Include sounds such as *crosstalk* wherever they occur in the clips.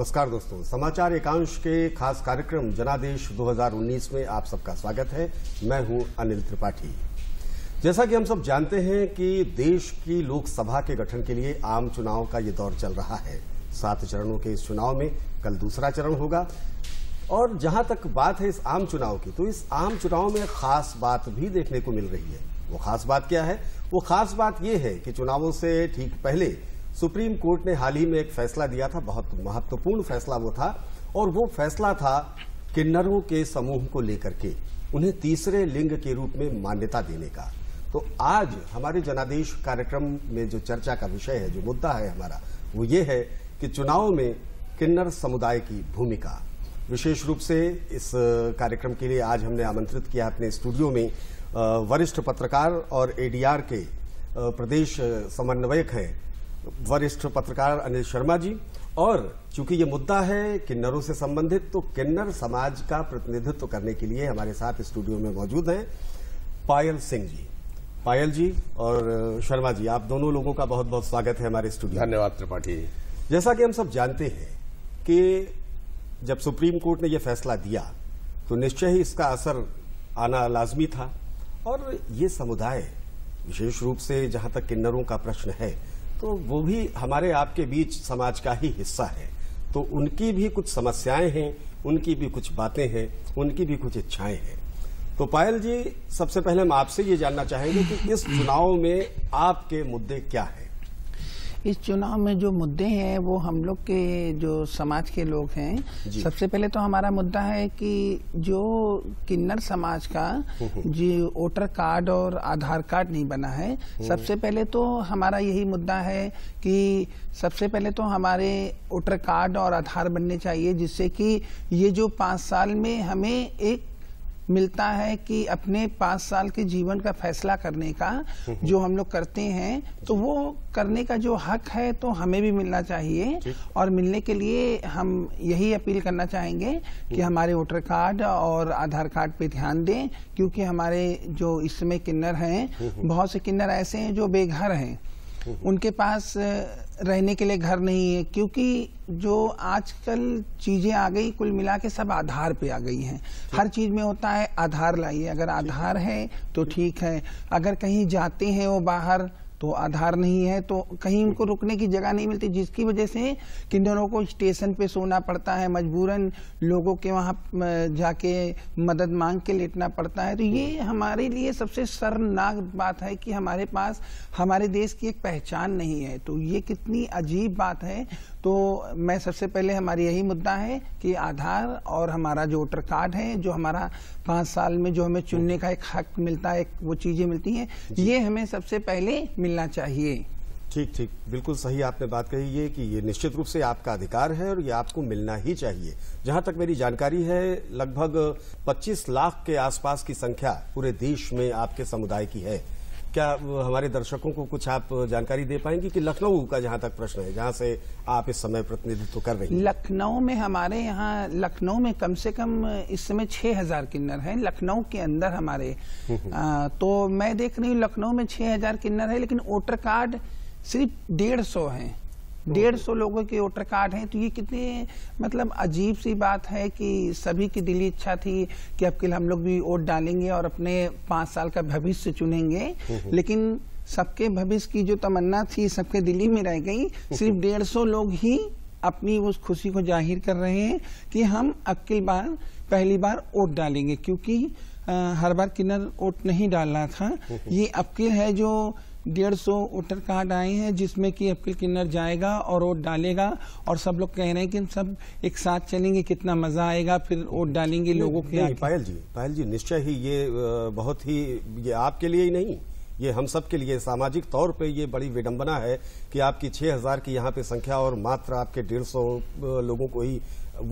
नमस्कार दोस्तों समाचार एकांश के खास कार्यक्रम जनादेश 2019 में आप सबका स्वागत है मैं हूं अनिल त्रिपाठी जैसा कि हम सब जानते हैं कि देश की लोकसभा के गठन के लिए आम चुनाव का ये दौर चल रहा है सात चरणों के इस चुनाव में कल दूसरा चरण होगा और जहां तक बात है इस आम चुनाव की तो इस आम चुनाव में खास बात भी देखने को मिल रही है वो खास बात क्या है वो खास बात यह है कि चुनावों से ठीक पहले सुप्रीम कोर्ट ने हाल ही में एक फैसला दिया था बहुत महत्वपूर्ण फैसला वो था और वो फैसला था किन्नरों के समूह को लेकर के उन्हें तीसरे लिंग के रूप में मान्यता देने का तो आज हमारे जनादेश कार्यक्रम में जो चर्चा का विषय है जो मुद्दा है हमारा वो ये है कि चुनाव में किन्नर समुदाय की भूमिका विशेष रूप से इस कार्यक्रम के लिए आज हमने आमंत्रित किया अपने स्टूडियो में वरिष्ठ पत्रकार और एडीआर के प्रदेश समन्वयक हैं वरिष्ठ पत्रकार अनिल शर्मा जी और चूंकि ये मुद्दा है किन्नरों से संबंधित तो किन्नर समाज का प्रतिनिधित्व करने के लिए हमारे साथ स्टूडियो में मौजूद हैं पायल सिंह जी पायल जी और शर्मा जी आप दोनों लोगों का बहुत बहुत स्वागत है हमारे स्टूडियो धन्यवाद त्रिपाठी जैसा कि हम सब जानते हैं कि जब सुप्रीम कोर्ट ने यह फैसला दिया तो निश्चय ही इसका असर आना लाजमी था और ये समुदाय विशेष रूप से जहां तक किन्नरों का प्रश्न है तो वो भी हमारे आपके बीच समाज का ही हिस्सा है तो उनकी भी कुछ समस्याएं हैं उनकी भी कुछ बातें हैं उनकी भी कुछ इच्छाएं हैं तो पायल जी सबसे पहले हम आपसे ये जानना चाहेंगे कि इस चुनाव में आपके मुद्दे क्या हैं इस चुनाव में जो मुद्दे हैं वो हम लोग के जो समाज के लोग हैं सबसे पहले तो हमारा मुद्दा है कि जो किन्नर समाज का हम्म, हम्म। जो वोटर कार्ड और आधार कार्ड नहीं बना है हम्म, सबसे पहले तो हमारा यही मुद्दा है कि सबसे पहले तो हमारे वोटर कार्ड और आधार बनने चाहिए जिससे कि ये जो पाँच साल में हमें एक मिलता है कि अपने पाँच साल के जीवन का फैसला करने का हम्म। जो हम लोग करते हैं तो वो करने का जो हक है तो हमें भी मिलना चाहिए और मिलने के लिए हम यही अपील करना चाहेंगे कि हम्म। हमारे वोटर कार्ड और आधार कार्ड पे ध्यान दें क्योंकि हमारे जो इस समय किन्नर हैं हम्म। बहुत से किन्नर ऐसे हैं जो बेघर हैं उनके पास रहने के लिए घर नहीं है क्योंकि जो आजकल चीज़ें आ गई कुल मिला के सब आधार पे आ गई हैं हर चीज़ में होता है आधार लाइए अगर आधार है तो ठीक है अगर कहीं जाते हैं वो बाहर तो आधार नहीं है तो कहीं उनको रुकने की जगह नहीं मिलती जिसकी वजह से किन्नरों को स्टेशन पे सोना पड़ता है मजबूरन लोगों के वहाँ जाके मदद मांग के लेटना पड़ता है तो ये हमारे लिए सबसे शर्मनाक बात है कि हमारे पास हमारे देश की एक पहचान नहीं है तो ये कितनी अजीब बात है तो मैं सबसे पहले हमारी यही मुद्दा है कि आधार और हमारा जो वोटर कार्ड है जो हमारा पाँच साल में जो हमें चुनने का एक हक मिलता है वो चीज़ें मिलती हैं ये हमें सबसे पहले मिलना चाहिए ठीक ठीक बिल्कुल सही आपने बात कही है कि ये निश्चित रूप से आपका अधिकार है और ये आपको मिलना ही चाहिए जहां तक मेरी जानकारी है लगभग 25 लाख के आसपास की संख्या पूरे देश में आपके समुदाय की है क्या हमारे दर्शकों को कुछ आप जानकारी दे पाएंगे कि लखनऊ का जहां तक प्रश्न है जहां से आप इस समय प्रतिनिधित्व कर रहे हैं लखनऊ में हमारे यहाँ लखनऊ में कम से कम इस समय छह हजार किन्नर हैं लखनऊ के अंदर हमारे आ, हम्म, हम्म। तो मैं देख रही हूँ लखनऊ में छह हजार किन्नर है लेकिन वोटर कार्ड सिर्फ डेढ़ सौ है डेढ़ सौ लोगों के वोटर कार्ड हैं तो ये कितने मतलब अजीब सी बात है कि सभी की दिली इच्छा थी कि अब हम लोग भी वोट डालेंगे और अपने पाँच साल का भविष्य चुनेंगे लेकिन सबके भविष्य की जो तमन्ना थी सबके दिल्ली में रह गई सिर्फ डेढ़ सौ लोग ही अपनी उस खुशी को जाहिर कर रहे हैं कि हम अक्ल बार पहली बार वोट डालेंगे क्योंकि आ, हर बार किन्नर वोट नहीं डालना था ये अक्ल है जो डेढ़ सौ वोटर कार्ड आए हैं जिसमें कि अपील किन्नर जाएगा और वोट डालेगा और सब लोग कह रहे हैं कि हम सब एक साथ चलेंगे कितना मजा आएगा फिर वोट डालेंगे लोगों के पायल जी पायल जी निश्चय ही ये बहुत ही ये आपके लिए ही नहीं ये हम सब के लिए सामाजिक तौर पे ये बड़ी विडंबना है कि आपकी 6000 की यहाँ पे संख्या और मात्र आपके 150 लोगों को ही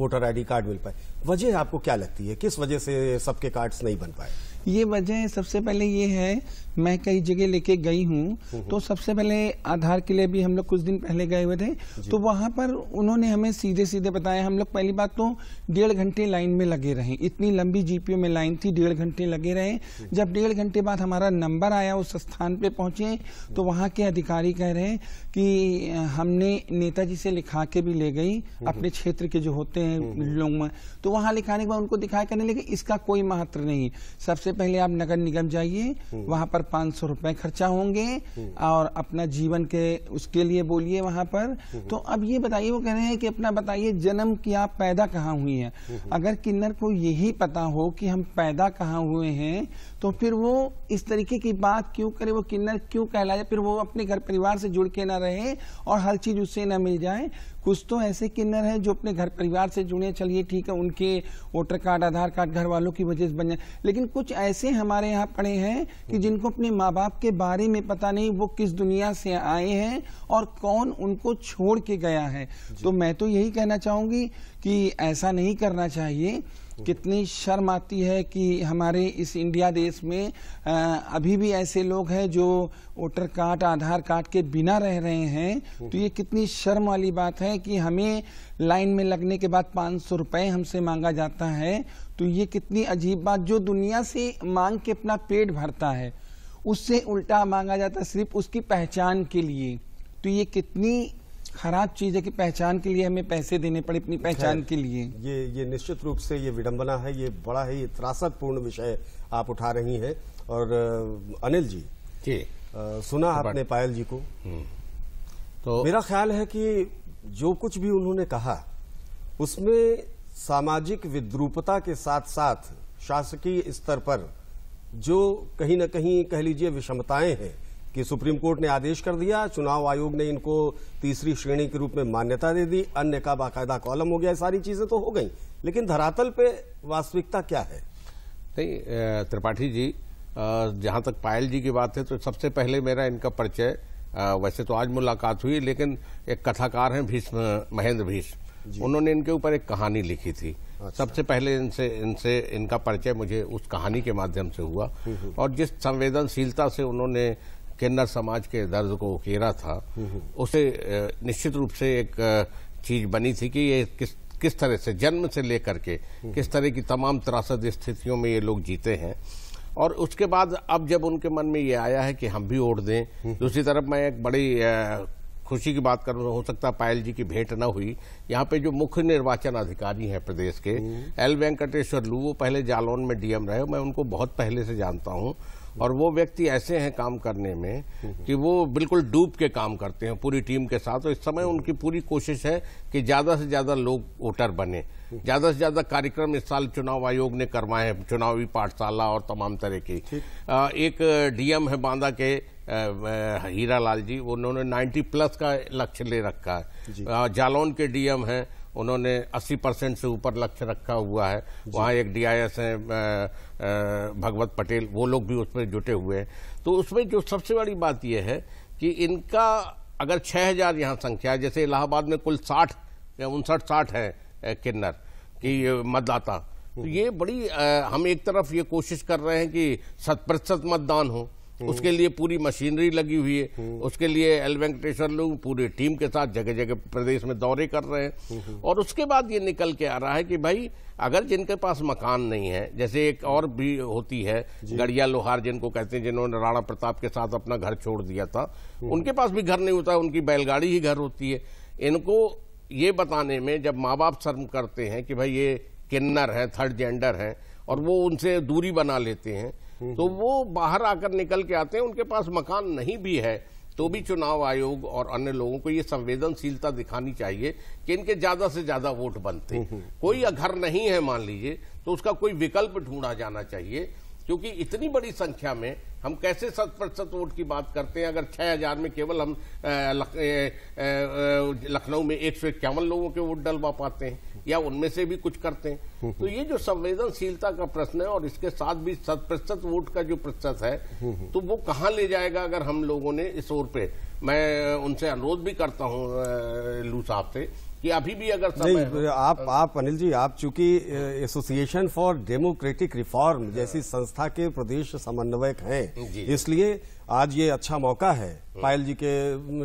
वोटर आईडी कार्ड मिल पाए वजह आपको क्या लगती है किस वजह से सबके कार्ड्स नहीं बन पाए ये वजह सबसे पहले ये है मैं कई जगह लेके गई हूँ हम्म, हम्म। तो सबसे पहले आधार के लिए भी हम लोग कुछ दिन पहले गए हुए थे तो वहाँ पर उन्होंने हमें सीधे सीधे बताया हम लोग पहली बात तो डेढ़ घंटे लाइन में लगे रहे इतनी लंबी जीपीओ में लाइन थी डेढ़ घंटे लगे रहे जब डेढ़ घंटे बाद हमारा नंबर आया उस स्थान पे पहुंचे तो वहाँ के अधिकारी कह रहे कि हमने नेताजी से लिखा के भी ले गई हम्म, अपने क्षेत्र के जो होते हैं लोग तो वहाँ लिखाने के बाद उनको दिखाया करने लगे इसका कोई महत्व नहीं सबसे सबसे पहले आप नगर निगम जाइए हम्म। वहाँ पर पाँच सौ रुपए खर्चा होंगे हम्म। और अपना जीवन के उसके लिए बोलिए वहाँ पर हम्म। तो अब ये बताइए वो कह रहे हैं कि अपना बताइए जन्म की आप पैदा कहाँ हुई है अगर किन्नर को यही पता हो कि हम पैदा कहाँ हुए हैं तो फिर वो इस तरीके की बात क्यों करे वो किन्नर क्यों कहलाए फिर वो अपने घर परिवार से जुड़ के ना रहे और हर चीज उससे ना मिल जाए कुछ तो ऐसे किन्नर हैं जो अपने घर परिवार से जुड़े चलिए ठीक है उनके वोटर कार्ड आधार कार्ड घर वालों की वजह से बन जाए लेकिन कुछ ऐसे हमारे यहाँ पड़े हैं कि जिनको अपने माँ बाप के बारे में पता नहीं वो किस दुनिया से आए हैं और कौन उनको छोड़ के गया है तो मैं तो यही कहना चाहूंगी कि ऐसा नहीं करना चाहिए कितनी शर्म आती है कि हमारे इस इंडिया देश में आ, अभी भी ऐसे लोग हैं जो वोटर कार्ड आधार कार्ड के बिना रह रहे हैं तो ये कितनी शर्म वाली बात है कि हमें लाइन में लगने के बाद पाँच सौ रुपये हमसे मांगा जाता है तो ये कितनी अजीब बात जो दुनिया से मांग के अपना पेट भरता है उससे उल्टा मांगा जाता सिर्फ उसकी पहचान के लिए तो ये कितनी खराब चीज़ है कि पहचान के लिए हमें पैसे देने पड़े अपनी पहचान के लिए ये ये निश्चित रूप से ये विडंबना है ये बड़ा ही पूर्ण विषय आप उठा रही हैं और अनिल जी जी सुना तो आपने पायल जी को हम्म। तो मेरा ख्याल है कि जो कुछ भी उन्होंने कहा उसमें सामाजिक विद्रूपता के साथ साथ शासकीय स्तर पर जो कहीं ना कहीं कह लीजिए विषमताएं हैं कि सुप्रीम कोर्ट ने आदेश कर दिया चुनाव आयोग ने इनको तीसरी श्रेणी के रूप में मान्यता दे दी अन्य का बाकायदा कॉलम हो गया सारी चीजें तो हो गई लेकिन धरातल पे वास्तविकता क्या है नहीं त्रिपाठी जी जहां तक पायल जी की बात है तो सबसे पहले मेरा इनका परिचय वैसे तो आज मुलाकात हुई लेकिन एक कथाकार हैं भीष्म महेंद्र भीष्म उन्होंने इनके ऊपर एक कहानी लिखी थी अच्छा। सबसे पहले इनसे इनसे इनका परिचय मुझे उस कहानी के माध्यम से हुआ हम्म, हम्म। और जिस संवेदनशीलता से उन्होंने किन्नर समाज के दर्द को उकेरा था उसे निश्चित रूप से एक चीज बनी थी कि ये किस किस तरह से जन्म से लेकर के किस तरह की तमाम त्रासद स्थितियों में ये लोग जीते हैं और उसके बाद अब जब उनके मन में ये आया है कि हम भी वोट दें दूसरी तरफ मैं एक बड़ी खुशी की बात करूं हो सकता पायल जी की भेंट ना हुई यहाँ पे जो मुख्य निर्वाचन अधिकारी हैं प्रदेश के हम्म। एल वेंकटेश्वर लू वो पहले जालौन में डीएम रहे मैं उनको बहुत पहले से जानता हूँ और वो व्यक्ति ऐसे हैं काम करने में कि वो बिल्कुल डूब के काम करते हैं पूरी टीम के साथ और इस समय उनकी पूरी कोशिश है कि ज्यादा से ज्यादा लोग वोटर बने ज्यादा से ज्यादा कार्यक्रम इस साल चुनाव आयोग ने करवाए हैं चुनावी पाठशाला और तमाम तरह की एक डीएम है बांदा के हीरा लाल जी उन्होंने 90 प्लस का लक्ष्य ले रखा है जालौन के डीएम हैं उन्होंने 80 परसेंट से ऊपर लक्ष्य रखा हुआ है वहाँ एक डीआईएस है भगवत पटेल वो लोग भी उसमें जुटे हुए हैं तो उसमें जो सबसे बड़ी बात यह है कि इनका अगर 6000 हजार यहाँ संख्या है जैसे इलाहाबाद में कुल 60 या उनसठ साठ है किन्नर की मतदाता तो हम्म। ये बड़ी आ, हम एक तरफ ये कोशिश कर रहे हैं कि शत प्रतिशत मतदान हो हम्म। उसके लिए पूरी मशीनरी लगी हुई है हम्म। उसके लिए एल वेंकटेश्वर लोग पूरी टीम के साथ जगह जगह प्रदेश में दौरे कर रहे हैं हम्म। और उसके बाद ये निकल के आ रहा है कि भाई अगर जिनके पास मकान नहीं है जैसे एक और भी होती है गड़िया लोहार जिनको कहते हैं जिन्होंने राणा प्रताप के साथ अपना घर छोड़ दिया था उनके पास भी घर नहीं होता उनकी बैलगाड़ी ही घर होती है इनको ये बताने में जब माँ बाप शर्म करते हैं कि भाई ये किन्नर है थर्ड जेंडर है और वो उनसे दूरी बना लेते हैं तो वो बाहर आकर निकल के आते हैं उनके पास मकान नहीं भी है तो भी चुनाव आयोग और अन्य लोगों को ये संवेदनशीलता दिखानी चाहिए कि इनके ज्यादा से ज्यादा वोट बनते हम्म, हम्म। कोई घर नहीं है मान लीजिए तो उसका कोई विकल्प ढूंढा जाना चाहिए क्योंकि इतनी बड़ी संख्या में हम कैसे शत प्रतिशत वोट की बात करते हैं अगर छह हजार में केवल हम लखनऊ में एक सौ इक्यावन लोगों के वोट डलवा पाते हैं या उनमें से भी कुछ करते हैं हम्म, हम्म। तो ये जो संवेदनशीलता का प्रश्न है और इसके साथ भी शत प्रतिशत वोट का जो प्रतिशत है हम्म, तो वो कहाँ ले जाएगा अगर हम लोगों ने इस ओर पे मैं उनसे अनुरोध भी करता हूँ लू साहब से कि अभी भी अगर नहीं आप तो- आप अनिल जी आप चूंकि एसोसिएशन फॉर डेमोक्रेटिक रिफॉर्म जैसी संस्था के प्रदेश समन्वयक हैं इसलिए आज ये अच्छा मौका है पायल जी के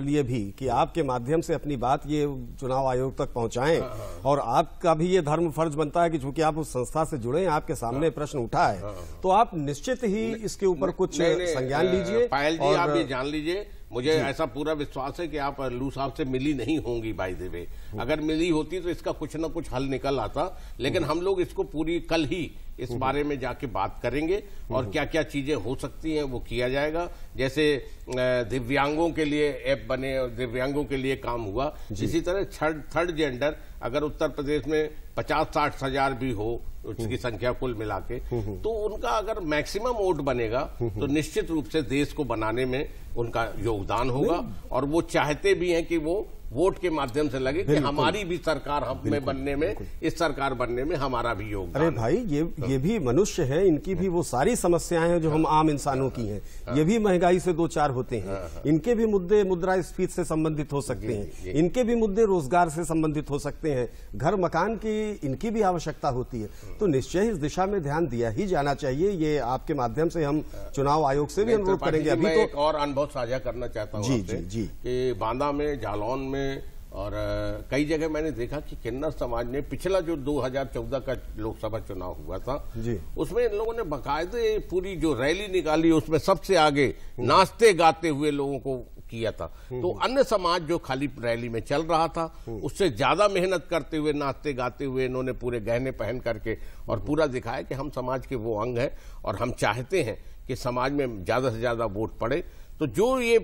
लिए भी कि आपके माध्यम से अपनी बात ये चुनाव आयोग तक पहुंचाएं हाँ, हाँ। और आपका भी ये धर्म फर्ज बनता है कि चूंकि आप उस संस्था से जुड़े आपके सामने हाँ। प्रश्न उठा है तो आप निश्चित ही इसके ऊपर कुछ संज्ञान लीजिए पायल जी आप ये जान लीजिए मुझे ऐसा पूरा विश्वास है कि आप लू साहब से मिली नहीं होंगी बाई देवे हम्म। अगर मिली होती तो इसका कुछ ना कुछ हल निकल आता लेकिन हम्म। हम लोग इसको पूरी कल ही इस बारे में जाके बात करेंगे और क्या क्या चीजें हो सकती हैं वो किया जाएगा जैसे दिव्यांगों के लिए ऐप बने और दिव्यांगों के लिए काम हुआ इसी तरह थर्ड थर्ड जेंडर अगर उत्तर प्रदेश में पचास साठ हजार भी हो उसकी हम्म। संख्या कुल मिला के तो उनका अगर मैक्सिमम वोट बनेगा तो निश्चित रूप से देश को बनाने में उनका योगदान होगा और वो चाहते भी हैं कि वो वोट के माध्यम से लगे कि हमारी भी सरकार हम में बनने में इस सरकार बनने में हमारा भी योगदान अरे भाई ये हाँ। ये भी मनुष्य है इनकी भी वो सारी समस्याएं हैं जो हम हाँ। आम इंसानों की हैं हाँ। ये भी महंगाई से दो चार होते हैं इनके भी मुद्दे मुद्रा स्पीत से संबंधित हो सकते हैं इनके भी मुद्दे रोजगार से संबंधित हो सकते हैं घर मकान की इनकी भी आवश्यकता होती है तो निश्चय इस दिशा में ध्यान दिया ही जाना चाहिए ये आपके माध्यम से हम चुनाव आयोग से भी अनुरोध करेंगे अभी तो और अनुभव साझा करना चाहता हूँ जी जी जी बांदा में जालौन में में और कई जगह मैंने देखा कि किन्नर समाज ने पिछला जो 2014 का लोकसभा चुनाव हुआ था जी। उसमें इन लोगों ने बाकायदे पूरी जो रैली निकाली उसमें सबसे आगे नाचते गाते हुए लोगों को किया था हम्म। तो अन्य समाज जो खाली रैली में चल रहा था हम्म। उससे ज्यादा मेहनत करते हुए नाचते गाते हुए इन्होंने पूरे गहने पहन करके और हम्म। पूरा दिखाया कि हम समाज के वो अंग हैं और हम चाहते हैं कि समाज में ज्यादा से ज्यादा वोट पड़े तो जो ये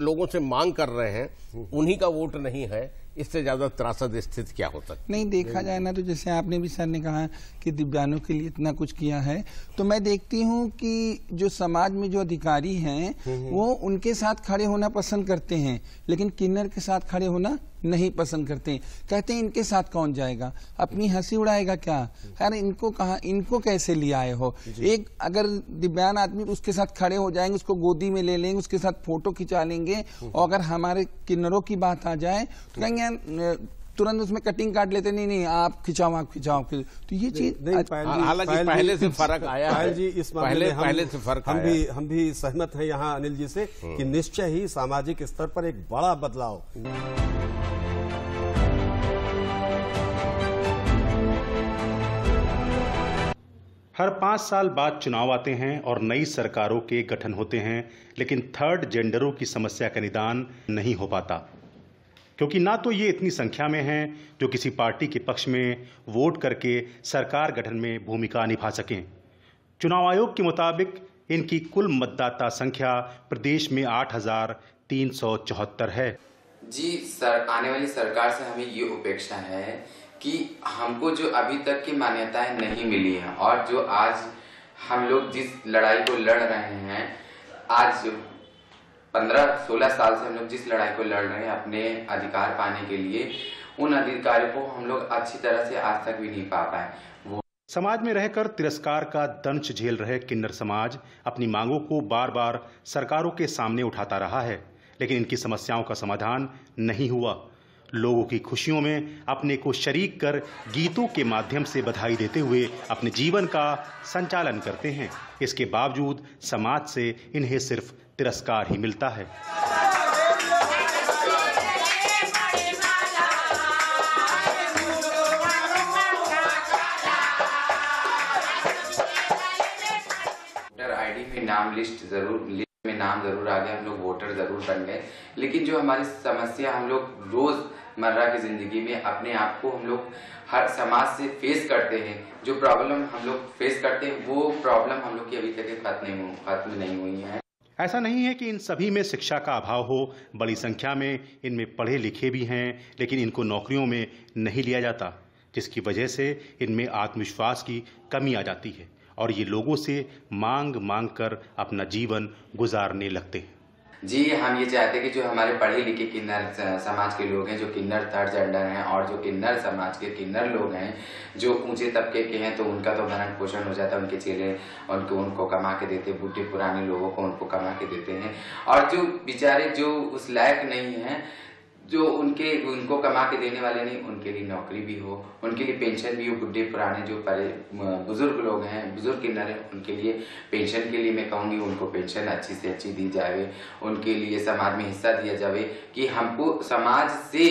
लोगों से मांग कर रहे हैं उन्हीं का वोट नहीं है इससे ज्यादा त्रासद स्थिति क्या हो सकती नहीं देखा जाए ना तो जैसे आपने भी सर ने कहा कि दिव्यांगों के लिए इतना कुछ किया है तो मैं देखती हूँ कि जो समाज में जो अधिकारी हैं हम्म, हम्म। वो उनके साथ खड़े होना पसंद करते हैं लेकिन किन्नर के साथ खड़े होना नहीं पसंद करते कहते हैं इनके साथ कौन जाएगा अपनी हंसी उड़ाएगा क्या यार इनको कहा इनको कैसे ले आए हो एक अगर दिव्यांग आदमी उसके साथ खड़े हो जाएंगे उसको गोदी में ले लेंगे उसके साथ फोटो खिंचा लेंगे हम्म। और अगर हमारे किन्नरों की बात आ जाए तो कहेंगे तुरंत उसमें कटिंग काट लेते नहीं नहीं आप खिंचाओ आप खिंचाओ तो ये चीज अच्छा, हालांकि पहले से फर्क आया है जी इस पहले हम, पहले से फर्क हम भी हम भी सहमत हैं यहाँ अनिल जी से हम्म। कि निश्चय ही सामाजिक स्तर पर एक बड़ा बदलाव हर पाँच साल बाद चुनाव आते हैं और नई सरकारों के गठन होते हैं लेकिन थर्ड जेंडरों की समस्या का निदान नहीं हो पाता क्योंकि ना तो ये इतनी संख्या में हैं जो किसी पार्टी के पक्ष में वोट करके सरकार गठन में भूमिका निभा सकें चुनाव आयोग के मुताबिक इनकी कुल मतदाता संख्या प्रदेश में आठ हजार तीन सौ चौहत्तर है जी सर आने वाली सरकार से हमें ये उपेक्षा है कि हमको जो अभी तक की मान्यताएं नहीं मिली हैं और जो आज हम लोग जिस लड़ाई को लड़ रहे हैं आज पंद्रह सोलह साल से हम लोग जिस लड़ाई को लड़ रहे हैं अपने अधिकार पाने के लिए उन अधिकारों को हम लोग अच्छी तरह से आज तक भी नहीं पा पाए वो समाज में रहकर तिरस्कार का दंश झेल रहे किन्नर समाज अपनी मांगों को बार बार सरकारों के सामने उठाता रहा है लेकिन इनकी समस्याओं का समाधान नहीं हुआ लोगों की खुशियों में अपने को शरीक कर गीतों के माध्यम से बधाई देते हुए अपने जीवन का संचालन करते हैं इसके बावजूद समाज से इन्हें सिर्फ तिरस्कार ही मिलता है नाम लिस्ट जरूर लिस्ट में नाम जरूर आ गए हम लोग वोटर जरूर बन गए लेकिन जो हमारी समस्या हम लोग रोजमर्रा की जिंदगी में अपने आप को हम लोग हर समाज से फेस करते हैं जो प्रॉब्लम हम लोग फेस करते हैं वो प्रॉब्लम हम लोग की अभी तक खत्म नहीं खत्म नहीं हुई है ऐसा नहीं है कि इन सभी में शिक्षा का अभाव हो बड़ी संख्या में इनमें पढ़े लिखे भी हैं लेकिन इनको नौकरियों में नहीं लिया जाता जिसकी वजह से इनमें आत्मविश्वास की कमी आ जाती है और ये लोगों से मांग मांग कर अपना जीवन गुजारने लगते हैं जी हम ये चाहते हैं कि जो हमारे पढ़े लिखे किन्नर समाज के लोग हैं जो किन्नर थर्ड जेंडर हैं और जो किन्नर समाज के किन्नर लोग हैं जो ऊंचे तबके के हैं तो उनका तो भरण पोषण हो जाता है उनके चेहरे उनको उनको कमा के देते बूढ़े पुराने लोगों को उनको कमा के देते हैं और जो बेचारे जो उस लायक नहीं हैं जो उनके उनको कमा के देने वाले नहीं उनके लिए नौकरी भी हो उनके लिए पेंशन भी हो बुढ़े पुराने जो बुजुर्ग लोग हैं बुजुर्ग किन्नर हैं उनके लिए पेंशन के लिए मैं कहूँगी उनको पेंशन अच्छी से अच्छी दी जाए उनके लिए समाज में हिस्सा दिया जाए कि हमको समाज से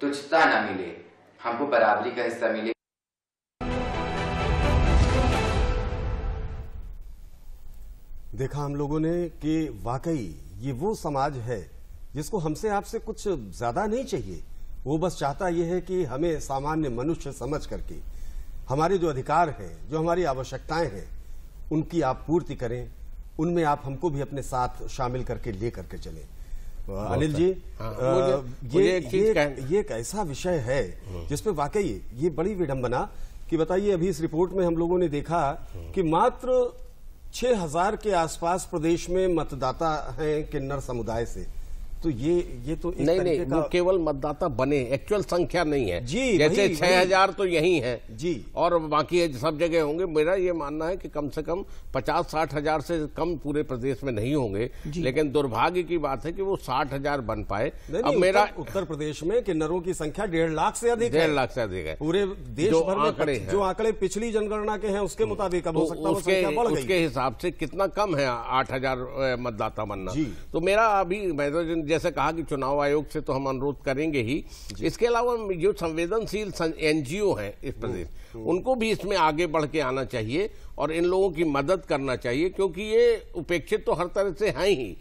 तुच्छता ना मिले हमको बराबरी का हिस्सा मिले देखा हम लोगों ने कि वाकई ये वो समाज है जिसको हमसे आपसे कुछ ज्यादा नहीं चाहिए वो बस चाहता यह है कि हमें सामान्य मनुष्य समझ करके हमारे जो अधिकार हैं जो हमारी आवश्यकताएं हैं उनकी आप पूर्ति करें उनमें आप हमको भी अपने साथ शामिल करके ले करके चले अनिल जी हाँ। आ, मुझे, ये मुझे ये, एक ऐसा विषय है हाँ। जिसपे वाकई ये बड़ी विडंबना कि बताइए अभी इस रिपोर्ट में हम लोगों ने देखा कि मात्र 6000 के आसपास प्रदेश में मतदाता हैं किन्नर समुदाय से तो ये ये तो एक नहीं नहीं वो केवल मतदाता बने एक्चुअल संख्या नहीं है जी जैसे छह हजार तो यही है जी और बाकी सब जगह होंगे मेरा ये मानना है कि कम से कम पचास साठ हजार से कम पूरे प्रदेश में नहीं होंगे लेकिन दुर्भाग्य की बात है कि वो साठ हजार बन पाए नहीं अब मेरा उत्तर प्रदेश में किन्नरों की संख्या डेढ़ लाख से अधिक डेढ़ लाख से अधिक है पूरे देश भर में आंकड़े जो आंकड़े पिछली जनगणना के हैं उसके तो मुताबिक अब हो तो सकता है उसके हिसाब से कितना कम है आठ हजार मतदाता बनना तो मेरा अभी मैं तो जैसे कहा कि चुनाव आयोग से तो हम अनुरोध करेंगे ही इसके अलावा जो संवेदनशील एनजीओ हैं इस हम्म। प्रदेश हम्म। उनको भी इसमें आगे बढ़ के आना चाहिए और इन लोगों की मदद करना चाहिए क्योंकि ये उपेक्षित तो हर तरह से हैं ही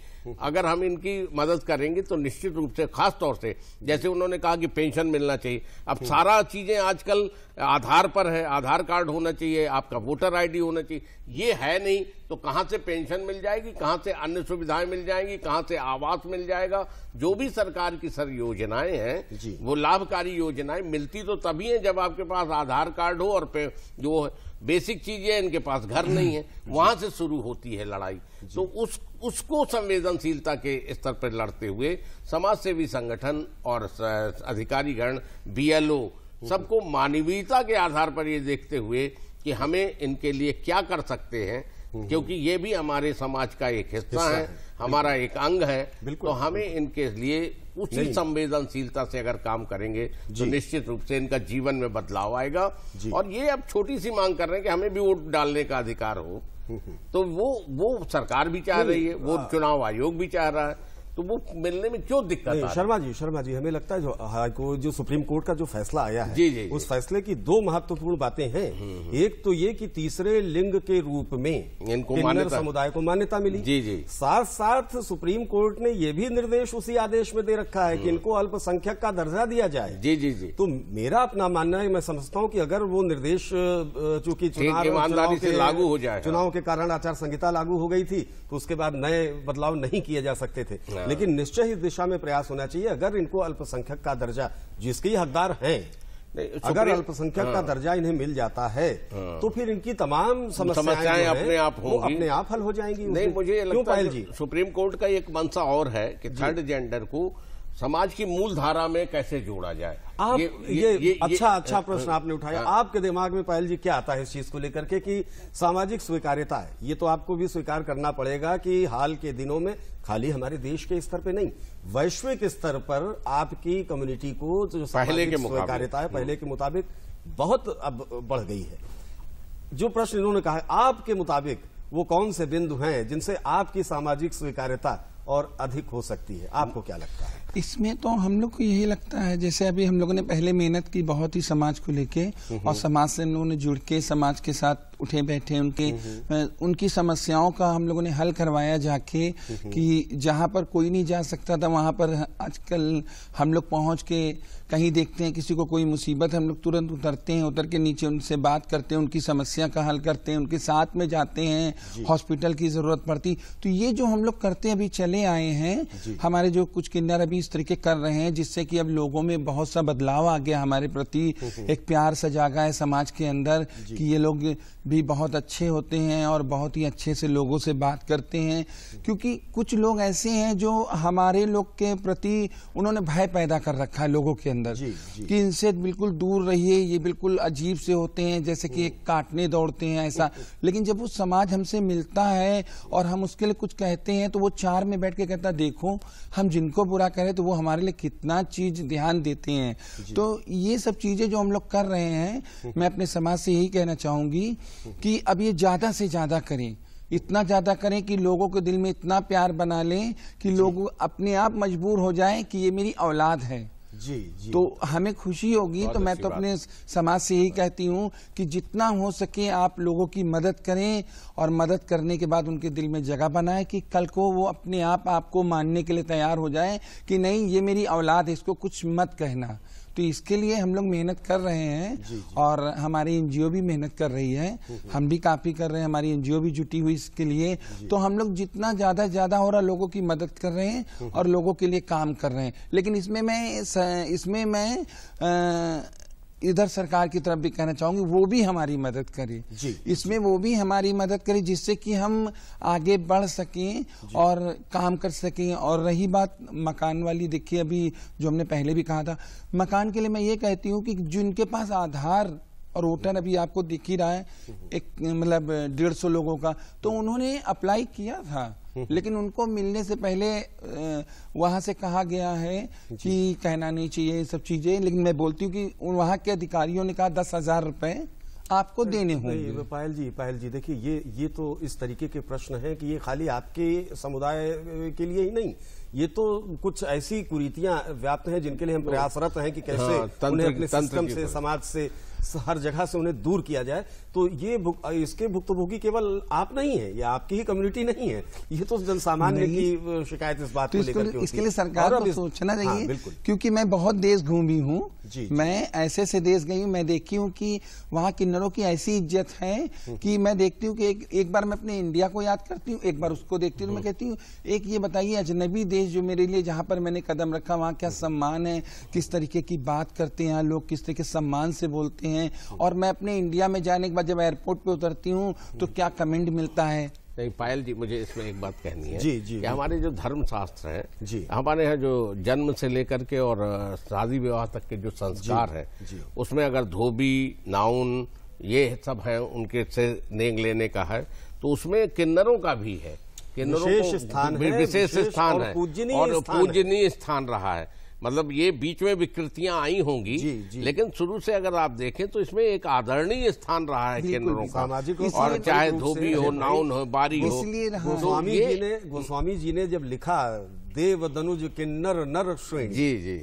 अगर हम इनकी मदद करेंगे तो निश्चित रूप से खास तौर से जैसे उन्होंने कहा कि पेंशन मिलना चाहिए अब हम्म। सारा चीजें आजकल आधार पर है आधार कार्ड होना चाहिए आपका वोटर आईडी होना चाहिए ये है नहीं तो कहां से पेंशन मिल जाएगी कहां से अन्य सुविधाएं मिल जाएंगी कहां से आवास मिल जाएगा जो भी सरकार की सर योजनाएं हैं वो लाभकारी योजनाएं मिलती तो तभी है जब आपके पास आधार कार्ड हो और पे जो बेसिक चीजें इनके पास घर नहीं है *clears throat* वहां से शुरू होती है लड़ाई तो उस उसको संवेदनशीलता के स्तर पर लड़ते हुए समाज सेवी संगठन और अधिकारीगण बीएलओ हम्म। सबको मानवीयता के आधार पर ये देखते हुए कि हमें इनके लिए क्या कर सकते हैं हम्म। क्योंकि ये भी हमारे समाज का एक हिस्सा है हमारा एक अंग है तो हमें इनके लिए उसी संवेदनशीलता से अगर काम करेंगे तो निश्चित रूप से इनका जीवन में बदलाव आएगा और ये अब छोटी सी मांग कर रहे हैं कि हमें भी वोट डालने का अधिकार हो हम्म, हम्म। तो वो वो सरकार भी चाह रही है वो हाँ। चुनाव आयोग भी चाह रहा है तो वो मिलने में क्यों दिक्कत शर्मा जी शर्मा जी हमें लगता है जो हाईकोर्ट जो सुप्रीम कोर्ट का जो फैसला आया है जी, जी, उस फैसले की दो महत्वपूर्ण बातें हैं हम्म, हम्म। एक तो ये कि तीसरे लिंग के रूप में इनको समुदाय को मान्यता मिली जी जी साथ साथ सुप्रीम कोर्ट ने ये भी निर्देश उसी आदेश में दे रखा है कि हम्म। इनको अल्पसंख्यक का दर्जा दिया जाए जी जी जी तो मेरा अपना मानना है मैं समझता हूँ कि अगर वो निर्देश चूंकि चुनाव लागू हो जाए चुनाव के कारण आचार संहिता लागू हो गई थी तो उसके बाद नए बदलाव नहीं किए जा सकते थे हाँ। लेकिन निश्चय ही दिशा में प्रयास होना चाहिए अगर इनको अल्पसंख्यक का दर्जा जिसके हकदार हैं अगर अल्पसंख्यक का हाँ। दर्जा इन्हें मिल जाता है हाँ। तो फिर इनकी तमाम समस्याएं, अपने आप हो अपने आप हल हो जाएंगी नहीं मुझे लगता है सुप्रीम कोर्ट का एक मनसा और है कि थर्ड जेंडर को समाज की मूल धारा में कैसे जोड़ा जाए आप ये, ये, ये, ये अच्छा ये, अच्छा, अच्छा हाँ, प्रश्न हाँ, आपने उठाया हाँ, आपके दिमाग में पायल जी क्या आता है इस चीज को लेकर के कि सामाजिक स्वीकार्यता है ये तो आपको भी स्वीकार करना पड़ेगा कि हाल के दिनों में खाली हमारे देश के स्तर पे नहीं वैश्विक स्तर पर आपकी कम्युनिटी को जो पहले के स्वीकार्यता है हाँ। पहले के मुताबिक बहुत अब बढ़ गई है जो प्रश्न इन्होंने कहा आपके मुताबिक वो कौन से बिंदु हैं जिनसे आपकी सामाजिक स्वीकार्यता और अधिक हो सकती है आपको क्या लगता है इसमें तो हम लोग को यही लगता है जैसे अभी हम लोगों ने पहले मेहनत की बहुत ही समाज को लेके और समाज से उन्होंने लोगों ने जुड़ के समाज के साथ उठे बैठे उनके उनकी समस्याओं का हम लोगों ने हल करवाया जाके कि जहाँ पर कोई नहीं जा सकता था वहाँ पर आजकल हम लोग पहुँच के कहीं देखते हैं किसी को कोई मुसीबत हम लोग तुरंत उतरते हैं उतर के नीचे उनसे बात करते हैं उनकी समस्या का हल करते हैं उनके साथ में जाते हैं हॉस्पिटल की ज़रूरत पड़ती तो ये जो हम लोग करते अभी चले आए हैं हमारे जो कुछ किन्नर अभी इस तरीके कर रहे हैं जिससे कि अब लोगों में बहुत सा बदलाव आ गया हमारे प्रति हम्म, हम्म। एक प्यार सा जागा है समाज के अंदर कि ये लोग भी बहुत अच्छे होते हैं और बहुत ही अच्छे से लोगों से बात करते हैं क्योंकि कुछ लोग ऐसे हैं जो हमारे लोग के प्रति उन्होंने भय पैदा कर रखा है लोगों के अंदर जी, जी। कि इनसे बिल्कुल दूर रहिए ये बिल्कुल अजीब से होते हैं जैसे कि एक हम्म। काटने दौड़ते हैं ऐसा लेकिन जब वो समाज हमसे मिलता है और हम उसके लिए कुछ कहते हैं तो वो चार में बैठ के कहता देखो हम जिनको बुरा करें हैं तो वो हमारे लिए कितना चीज ध्यान देते हैं तो ये सब चीजें जो हम लोग कर रहे हैं हम्म। मैं अपने समाज से यही कहना चाहूंगी कि अब ये ज्यादा से ज्यादा करें इतना ज्यादा करें कि लोगों के दिल में इतना प्यार बना लें कि लोग अपने आप मजबूर हो जाए कि ये मेरी औलाद है जी, जी तो हमें खुशी होगी तो मैं तो अपने समाज से यही कहती हूँ कि जितना हो सके आप लोगों की मदद करें और मदद करने के बाद उनके दिल में जगह बनाए कि कल को वो अपने आप आपको मानने के लिए तैयार हो जाए कि नहीं ये मेरी औलाद है इसको कुछ मत कहना तो इसके लिए हम लोग मेहनत कर रहे हैं जी, जी। और हमारी एनजीओ भी मेहनत कर रही है हम्म, हम्म। हम भी काफ़ी कर रहे हैं हमारी एनजीओ भी जुटी हुई इसके लिए तो हम लोग जितना ज़्यादा ज़्यादा हो रहा लोगों की मदद कर रहे हैं हम्म, और लोगों के लिए काम कर रहे हैं लेकिन इसमें मैं इसमें मैं आ, इधर सरकार की तरफ भी कहना चाहूंगी वो भी हमारी मदद करे इसमें वो भी हमारी मदद करे जिससे कि हम आगे बढ़ सकें और काम कर सकें और रही बात मकान वाली देखिए अभी जो हमने पहले भी कहा था मकान के लिए मैं ये कहती हूँ कि जिनके पास आधार और वोटर अभी आपको दिख ही रहा है हम्म। एक मतलब डेढ़ सौ लोगों का तो हम्म। उन्होंने अप्लाई किया था *laughs* लेकिन उनको मिलने से पहले वहां से कहा गया है कि कहना नहीं चाहिए ये सब चीजें लेकिन मैं बोलती हूँ कि वहां के अधिकारियों ने कहा दस हजार रुपए आपको देने होंगे पायल जी पायल जी देखिए ये ये तो इस तरीके के प्रश्न हैं कि ये खाली आपके समुदाय के लिए ही नहीं ये तो कुछ ऐसी कुरीतियां व्याप्त हैं जिनके लिए हम तो प्रयासरत हैं कि कैसे हाँ, तंत्र, उन्हें अपने सिस्टम से समाज से हर जगह से उन्हें दूर किया जाए तो ये इसके भुक्तभोगी केवल आप नहीं है या आपकी ही कम्युनिटी नहीं है ये तो जनसामान्य की शिकायत इस बात तो को लेकर इसके लिए सरकार को सोचना हाँ, चाहिए बिल्कुल क्योंकि मैं बहुत देश घूमी हूँ मैं ऐसे ऐसे देश गई हूँ मैं देखी हूँ कि वहाँ किन्नरों की ऐसी इज्जत है हम्म। कि मैं देखती हूँ कि एक, एक बार मैं अपने इंडिया को याद करती हूँ एक बार उसको देखती हूँ मैं हम्म। कहती हूँ एक ये बताइए अजनबी देश जो मेरे लिए जहाँ पर मैंने कदम रखा वहाँ क्या हम्म। सम्मान है किस तरीके की बात करते हैं लोग किस तरीके सम्मान से बोलते हैं हैं और मैं अपने इंडिया में जाने के बाद जब एयरपोर्ट पे उतरती हूँ तो क्या कमेंट मिलता है नहीं पायल जी मुझे इसमें एक बात कहनी है जी जी कि हमारे जो धर्म शास्त्र है जी हमारे यहाँ जो जन्म से लेकर के और शादी विवाह तक के जो संस्कार है उसमें अगर धोबी नाउन ये सब है उनके से नेंग लेने का है तो उसमें किन्नरों का भी है किन्नरों विशेष स्थान विशेष स्थान है और पूजनीय स्थान रहा है मतलब ये बीच में विकृतियां आई होंगी जी, जी। लेकिन शुरू से अगर आप देखें तो इसमें एक आदरणीय स्थान रहा है किन्नरों का और चाहे धोबी हो नाउन हो बारी हो गोस्वामी तो जी ने गोस्वामी जी ने जब लिखा देव दनुज किन्नर नर श्रेणी जी जी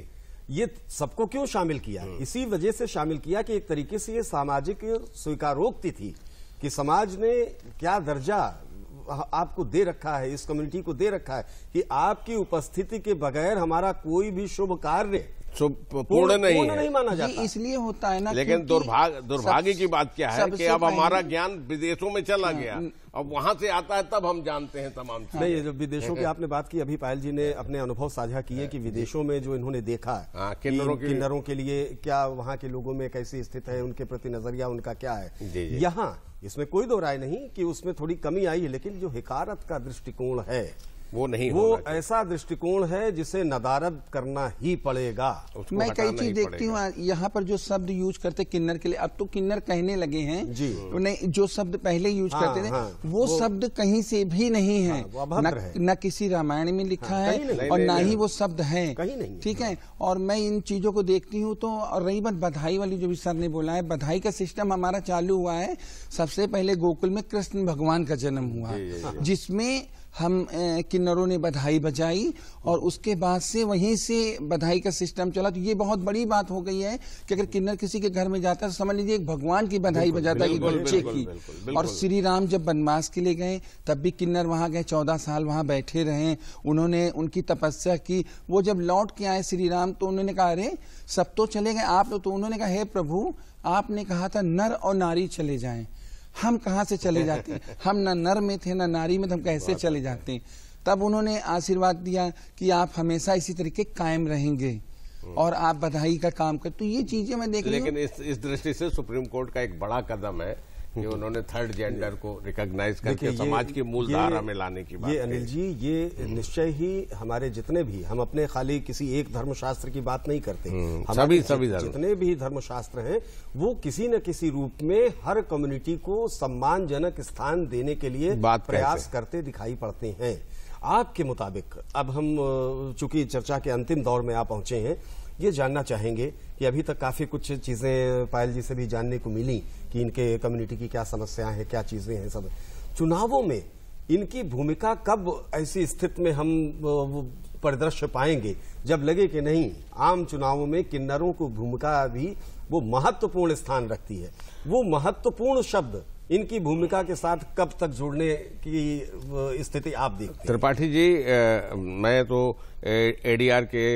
ये सबको क्यों शामिल किया हम्म। इसी वजह से शामिल किया कि एक तरीके से ये सामाजिक स्वीकारोक्ति थी कि समाज ने क्या दर्जा आपको दे रखा है इस कम्युनिटी को दे रखा है कि आपकी उपस्थिति के बगैर हमारा कोई भी शुभ कार्य पूर्ण नहीं है नहीं माना जाता इसलिए होता है ना लेकिन दुर्भाग्य दुर्भाग्य की बात क्या है कि अब हमारा ज्ञान विदेशों में चला हाँ, गया अब वहां से आता है तब हम जानते हैं तमाम चीजें नहीं ये जो विदेशों की हाँ। आपने बात की अभी पायल जी ने अपने अनुभव साझा किए कि विदेशों में जो इन्होंने देखा है हाँ, किन्नरों किन्नरों के लिए क्या वहाँ के लोगों में कैसी स्थिति है उनके प्रति नजरिया उनका क्या है यहाँ इसमें कोई दो राय नहीं कि उसमें थोड़ी कमी आई है लेकिन जो हिकारत का दृष्टिकोण है वो नहीं वो ऐसा दृष्टिकोण है जिसे नदारद करना ही पड़ेगा मैं कई चीज देखती हूँ यहाँ पर जो शब्द यूज करते किन्नर के लिए अब तो किन्नर कहने लगे हैं जी नहीं जो शब्द पहले यूज हाँ, करते थे हाँ, वो, वो शब्द कहीं से भी नहीं है हाँ, न, न किसी रामायण में लिखा हाँ, है और ना ही वो शब्द है ठीक है हाँ। और मैं इन चीजों को देखती हूँ तो रही बात बधाई वाली जो भी सर ने बोला है बधाई का सिस्टम हमारा चालू हुआ है सबसे पहले गोकुल में कृष्ण भगवान का जन्म हुआ जिसमें हम किन्नरों ने बधाई बजाई और उसके बाद से वहीं से बधाई का सिस्टम चला तो ये बहुत बड़ी बात हो गई है कि अगर किन्नर किसी के घर में जाता है तो समझ लीजिए भगवान की बधाई बजाता है बच्चे की और श्री राम जब बनवास के लिए गए तब भी किन्नर वहां गए चौदह साल वहां बैठे रहे उन्होंने उनकी तपस्या की वो जब लौट के आए श्री राम तो उन्होंने कहा अरे सब तो चले गए आप तो उन्होंने कहा हे प्रभु आपने कहा था नर और नारी चले जाएं हम कहा से चले जाते हैं *laughs* हम ना नर में थे ना नारी में तो हम कैसे चले तो जाते हैं तब उन्होंने आशीर्वाद दिया कि आप हमेशा इसी तरीके कायम रहेंगे और आप बधाई का काम कर तो ये चीजें मैं देख लेकिन इस इस दृष्टि से सुप्रीम कोर्ट का एक बड़ा कदम है कि उन्होंने थर्ड जेंडर को रिकॉग्नाइज करके समाज की मूल धारा में लाने की बात ये अनिल जी ये निश्चय ही हमारे जितने भी हम अपने खाली किसी एक धर्मशास्त्र की बात नहीं करते हम्म, सभी सभी जितने भी धर्मशास्त्र हैं वो किसी न किसी रूप में हर कम्युनिटी को सम्मानजनक स्थान देने के लिए प्रयास करते दिखाई पड़ते हैं आपके मुताबिक अब हम चूंकि चर्चा के अंतिम दौर में आप पहुंचे हैं ये जानना चाहेंगे कि अभी तक काफी कुछ चीजें पायल जी से भी जानने को मिली कि इनके कम्युनिटी की क्या समस्याएं हैं क्या चीजें हैं सब चुनावों में इनकी भूमिका कब ऐसी स्थिति में हम परिदृश्य पाएंगे जब लगे कि नहीं आम चुनावों में किन्नरों को भूमिका भी वो महत्वपूर्ण स्थान रखती है वो महत्वपूर्ण शब्द इनकी भूमिका के साथ कब तक जुड़ने की स्थिति आप देखते त्रिपाठी जी आ, मैं तो एडीआर के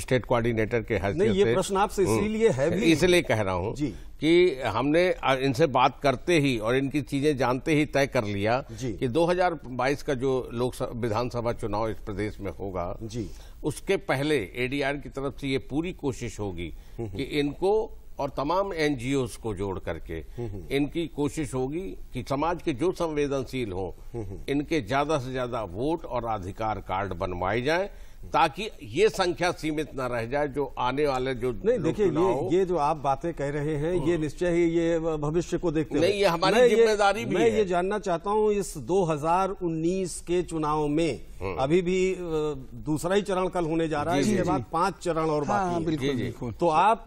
स्टेट कोऑर्डिनेटर के नहीं ये प्रश्न आपसे हम्म। इसीलिए है भी इसलिए कह रहा हूँ कि हमने इनसे बात करते ही और इनकी चीजें जानते ही तय कर लिया कि 2022 का जो लोक विधानसभा चुनाव इस प्रदेश में होगा जी उसके पहले एडीआर की तरफ से ये पूरी कोशिश होगी हम्म, हम्म। कि इनको और तमाम एनजीओस को जोड़ करके इनकी कोशिश होगी कि समाज के जो संवेदनशील हों हम्म, हम्म। इनके ज्यादा से ज्यादा वोट और अधिकार कार्ड बनवाए जाएं ताकि ये संख्या सीमित न रह जाए जो आने वाले जो नहीं देखिए ये ये जो आप बातें कह रहे हैं ये हाँ। निश्चय ही ये भविष्य को देखते नहीं ये हमारी जिम्मेदारी भी मैं है। ये जानना चाहता हूँ इस 2019 के चुनाव में हाँ। अभी भी दूसरा ही चरण कल होने जा रहा है इसके बाद पांच चरण और हाँ, बाकी बिल्कुल, तो आप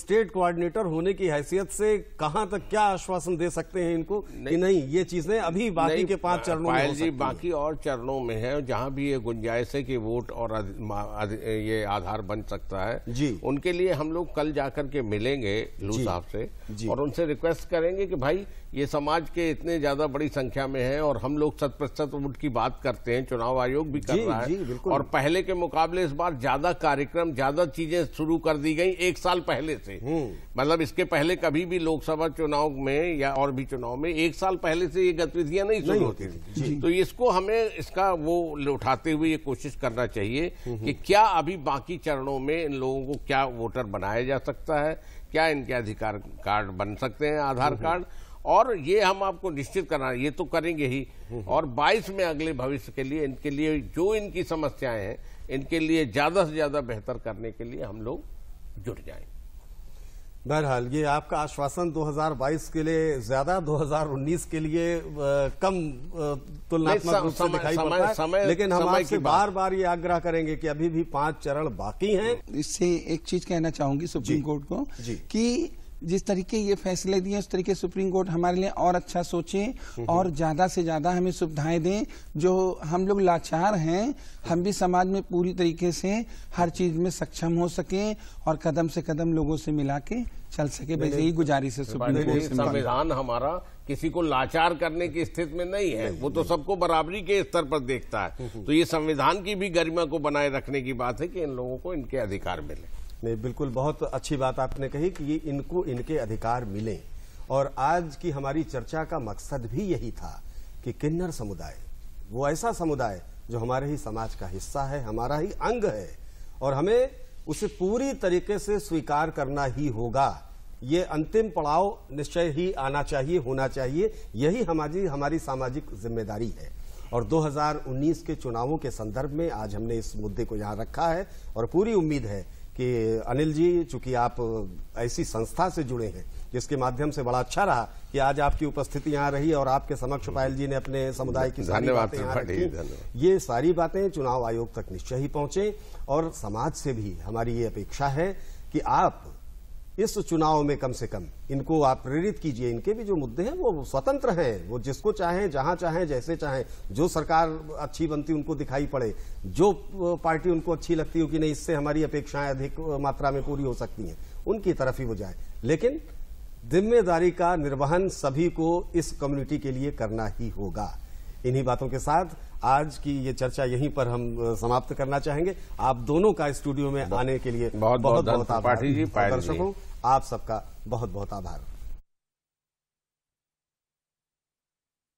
स्टेट कोऑर्डिनेटर होने की हैसियत से कहां तक क्या आश्वासन दे सकते हैं इनको कि नहीं ये चीजें अभी बाकी के पांच चरणों में बाकी और चरणों में है जहां भी ये गुंजाइश है कि विपक्षी वोट और ये आधार बन सकता है जी उनके लिए हम लोग कल जाकर के मिलेंगे लू साहब से और उनसे रिक्वेस्ट करेंगे कि भाई ये समाज के इतने ज्यादा बड़ी संख्या में है और हम लोग शत प्रतिशत वोट की बात करते हैं चुनाव आयोग भी कर जी, रहा है जी, और पहले के मुकाबले इस बार ज्यादा कार्यक्रम ज्यादा चीजें शुरू कर दी गई एक साल पहले से हम्म। मतलब इसके पहले कभी भी लोकसभा चुनाव में या और भी चुनाव में एक साल पहले से ये गतिविधियां नहीं शुरू होती थी तो इसको हमें इसका वो उठाते हुए ये कोशिश करना चाहिए हम्म, हम्म। कि क्या अभी बाकी चरणों में इन लोगों को क्या वोटर बनाया जा सकता है क्या इनके अधिकार कार्ड बन सकते हैं आधार कार्ड और ये हम आपको निश्चित करना ये तो करेंगे ही हम्म, हम्म। और 22 में अगले भविष्य के लिए इनके लिए जो इनकी समस्याएं हैं इनके लिए ज्यादा से ज्यादा बेहतर करने के लिए हम लोग जुट जाए बहरहाल ये आपका आश्वासन 2022 के लिए ज्यादा 2019 के लिए आ, कम तुलनात्मक रूप से दिखाई समय, पड़ता है समय, लेकिन हम आपसे बार बार ये आग्रह करेंगे कि अभी भी पांच चरण बाकी हैं इससे एक चीज कहना चाहूंगी सुप्रीम कोर्ट को कि जिस तरीके ये फैसले दिए उस तरीके सुप्रीम कोर्ट हमारे लिए और अच्छा सोचे और ज्यादा से ज्यादा हमें सुविधाएं दें जो हम लोग लाचार हैं हम भी समाज में पूरी तरीके से हर चीज में सक्षम हो सके और कदम से कदम लोगों से मिला के चल सके बस यही गुजारिश है सुप्रीम कोर्ट संविधान हमारा किसी को लाचार करने की स्थिति में नहीं है वो तो सबको बराबरी के स्तर पर देखता है तो ये संविधान की भी गरिमा को बनाए रखने की बात है कि इन लोगों को इनके अधिकार मिले नहीं बिल्कुल बहुत अच्छी बात आपने कही कि ये इनको इनके अधिकार मिले और आज की हमारी चर्चा का मकसद भी यही था कि किन्नर समुदाय वो ऐसा समुदाय जो हमारे ही समाज का हिस्सा है हमारा ही अंग है और हमें उसे पूरी तरीके से स्वीकार करना ही होगा ये अंतिम पड़ाव निश्चय ही आना चाहिए होना चाहिए यही हमारी हमारी सामाजिक जिम्मेदारी है और 2019 के चुनावों के संदर्भ में आज हमने इस मुद्दे को यहाँ रखा है और पूरी उम्मीद है कि अनिल जी चूंकि आप ऐसी संस्था से जुड़े हैं जिसके माध्यम से बड़ा अच्छा रहा कि आज आपकी उपस्थिति यहाँ रही और आपके समक्ष पायल जी ने अपने समुदाय की सारी बातें यहाँ रखी ये सारी बातें चुनाव आयोग तक निश्चय ही पहुंचे और समाज से भी हमारी ये अपेक्षा है कि आप इस चुनाव में कम से कम इनको आप प्रेरित कीजिए इनके भी जो मुद्दे हैं वो स्वतंत्र हैं वो जिसको चाहें जहां चाहें जैसे चाहें जो सरकार अच्छी बनती उनको दिखाई पड़े जो पार्टी उनको अच्छी लगती हो कि नहीं इससे हमारी अपेक्षाएं अधिक मात्रा में पूरी हो सकती हैं उनकी तरफ ही वो जाए लेकिन जिम्मेदारी का निर्वहन सभी को इस कम्युनिटी के लिए करना ही होगा इन्हीं बातों के साथ आज की ये चर्चा यहीं पर हम समाप्त करना चाहेंगे आप दोनों का स्टूडियो में आने के लिए बहुत बहुत, बहुत, बहुत, बहुत, बहुत, बहुत, बहुत, बहुत, बहुत, आप सबका बहुत बहुत आभार